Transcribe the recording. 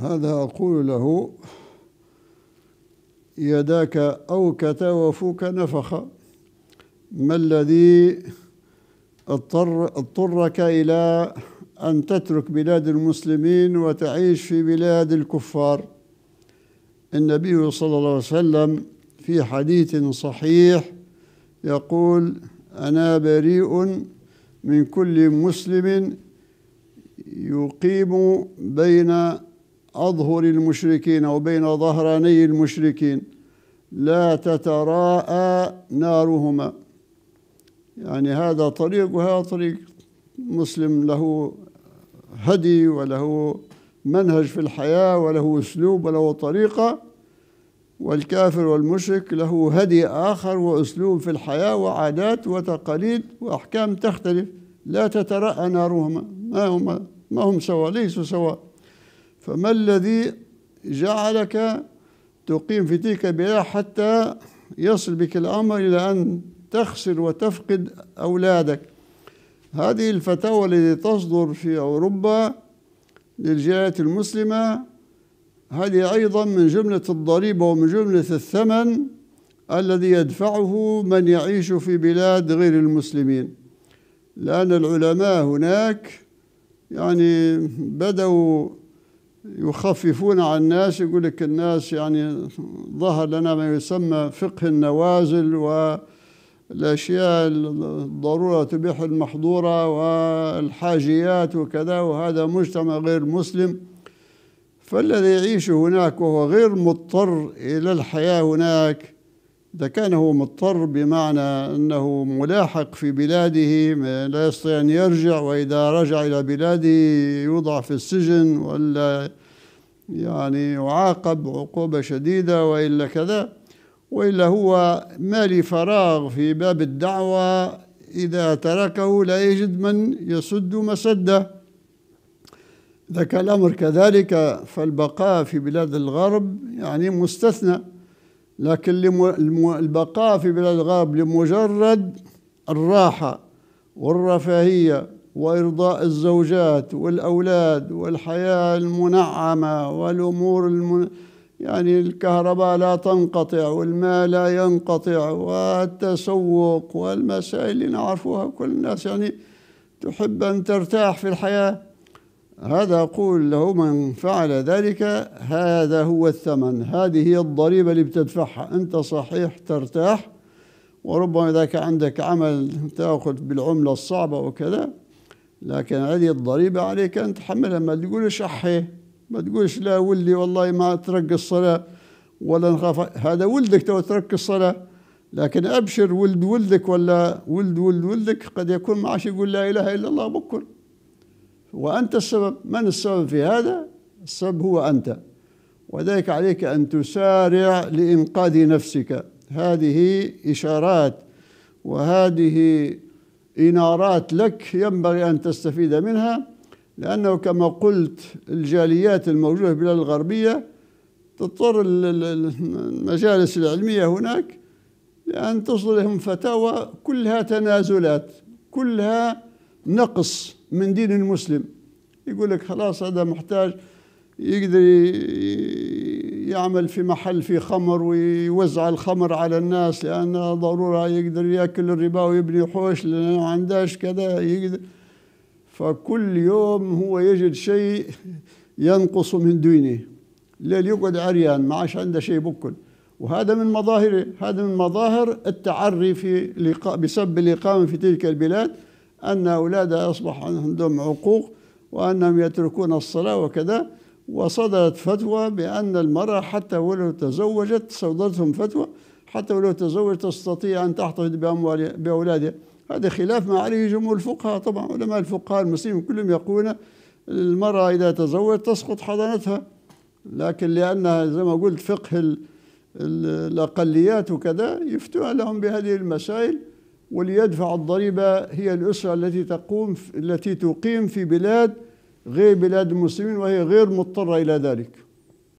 هذا أقول له يداك أوكت وفوك نفخ ما الذي اضطر اضطرك إلى أن تترك بلاد المسلمين وتعيش في بلاد الكفار النبي صلى الله عليه وسلم في حديث صحيح يقول أنا بريء من كل مسلم يقيم بين أظهر المشركين وبين ظهراني المشركين لا تتراءى نارهما يعني هذا طريق وهذا طريق مسلم له هدي وله منهج في الحياة وله أسلوب وله طريقة والكافر والمشرك له هدي آخر وأسلوب في الحياة وعادات وتقاليد وأحكام تختلف لا تترأى نارهما ما هم ما هم سوا ليسوا سواء فما الذي جعلك تقيم في تلك البلاد حتى يصل بك الأمر إلى أن تخسر وتفقد أولادك هذه الفتاوى التي تصدر في أوروبا للجاليات المسلمة هذه أيضا من جملة الضريبة ومن جملة الثمن الذي يدفعه من يعيش في بلاد غير المسلمين لأن العلماء هناك يعني بدأوا يخففون عن الناس يقول لك الناس يعني ظهر لنا ما يسمى فقه النوازل والاشياء الضروره تبيح المحظوره والحاجيات وكذا وهذا مجتمع غير مسلم فالذي يعيش هناك وهو غير مضطر الى الحياه هناك إذا كان هو مضطر بمعنى أنه ملاحق في بلاده لا يستطيع أن يرجع وإذا رجع إلى بلاده يوضع في السجن ولا يعني يعاقب عقوبة شديدة وإلا كذا وإلا هو مالي فراغ في باب الدعوة إذا تركه لا يجد من يسد مسده إذا كان الأمر كذلك فالبقاء في بلاد الغرب يعني مستثنى لكن البقاء في بلاد الغرب لمجرد الراحة والرفاهية وإرضاء الزوجات والأولاد والحياة المنعمة والأمور المن... يعني الكهرباء لا تنقطع والماء لا ينقطع والتسوق والمسائل اللي نعرفوها كل الناس يعني تحب أن ترتاح في الحياة هذا أقول له من فعل ذلك هذا هو الثمن هذه هي الضريبة اللي بتدفعها أنت صحيح ترتاح وربما إذا كان عندك عمل تأخذ بالعملة الصعبة وكذا لكن هذه الضريبة عليك أن تحملها ما تقولش أحي ما تقولش لا ولدي والله ما ترك الصلاة ولا نخاف هذا ولدك تو ترك الصلاة لكن أبشر ولد ولدك ولا ولد ولد ولدك قد يكون معاش يقول لا إله إلا الله بكر وأنت السبب من السبب في هذا؟ السبب هو أنت وذلك عليك أن تسارع لإنقاذ نفسك هذه إشارات وهذه إنارات لك ينبغي أن تستفيد منها لأنه كما قلت الجاليات الموجودة في البلاد الغربية تضطر المجالس العلمية هناك لأن تصدر لهم فتاوى كلها تنازلات كلها نقص من دين المسلم يقول لك خلاص هذا محتاج يقدر يعمل في محل في خمر ويوزع الخمر على الناس لأن ضرورة يقدر يأكل الربا ويبني حوش لأنه ما عندهاش كذا يقدر فكل يوم هو يجد شيء ينقص من دينه ليل يقعد عريان ما عادش عنده شيء بكل وهذا من مظاهر هذا من مظاهر التعري في بسبب الإقامة في تلك البلاد أن أولادها أصبح عندهم عقوق وأنهم يتركون الصلاة وكذا وصدرت فتوى بأن المرأة حتى ولو تزوجت صدرتهم فتوى حتى ولو تزوجت تستطيع أن تحتفظ بأولادها هذا خلاف ما عليه جمهور الفقهاء طبعا علماء الفقهاء المسلمين كلهم يقولون المرأة إذا تزوجت تسقط حضانتها لكن لأنها زي ما قلت فقه الأقليات وكذا يفتون لهم بهذه المسائل وليدفع الضريبة هي الأسرة التي تقوم التي تقيم في بلاد غير بلاد المسلمين وهي غير مضطرة إلى ذلك